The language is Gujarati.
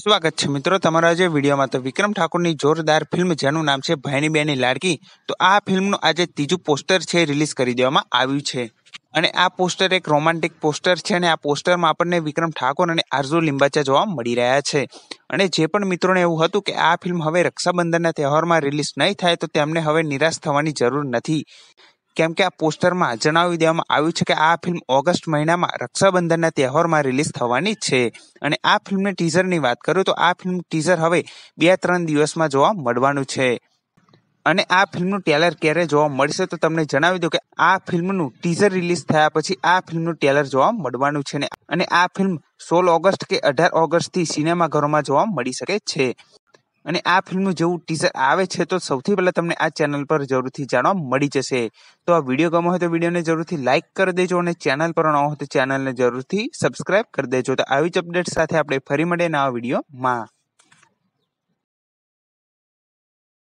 સ્વાગત છે મિત્રો તમારા જે વિડીયોમાં તો વિક્રમ ઠાકુરની જોરદાર ફિલ્મ જેનું નામ છે ભાઈની બેની લાડકી તો આ ફિલ્મનું આજે ત્રીજું પોસ્ટર છે રિલીઝ કરી દેવામાં આવ્યું છે અને આ પોસ્ટર એક રોમાન્ટિક પોસ્ટર છે અને આ પોસ્ટરમાં આપણને વિક્રમ ઠાકોર અને આરઝુ લિંબાચા જોવા મળી રહ્યા છે અને જે પણ મિત્રોને એવું હતું કે આ ફિલ્મ હવે રક્ષાબંધનના તહેવારમાં રિલીઝ નહીં થાય તો તેમને હવે નિરાશ થવાની જરૂર નથી કેમ કે આ પોસ્ટરમાં જણાવી દેવામાં આવ્યું છે કે આ ફિલ્મ ઓગસ્ટ મહિનામાં રક્ષાબંધનના તહેવારમાં રિલીઝ થવાની છે અને આ ફિલ્મને ટીઝરની વાત કરું તો આ ફિલ્મ ટીઝર હવે બે ત્રણ દિવસમાં જોવા મળવાનું છે અને આ ફિલ્મનું ટેલર ક્યારે જોવા મળશે તો તમને જણાવી દઉં કે આ ફિલ્મનું ટીઝર રિલીઝ થયા પછી આ ફિલ્મનું ટેલર જોવા મળવાનું છે અને આ ફિલ્મ સોળ ઓગસ્ટ કે અઢાર ઓગસ્ટથી સિનેમાઘરોમાં જોવા મળી શકે છે અને આ ફિલ્મનું જેવું ટીઝર આવે છે તો સૌથી પહેલાં તમને આ ચેનલ પર જરૂરથી જાણવા મળી જશે તો આ વિડીયો ગમો હોય તો વિડીયોને જરૂરથી લાઇક કરી દેજો અને ચેનલ પર ન હોય તો ચેનલને જરૂરથી સબસ્ક્રાઇબ કરી દેજો તો આવી જ અપડેટ સાથે આપણે ફરી મળીએ નવા વિડીયોમાં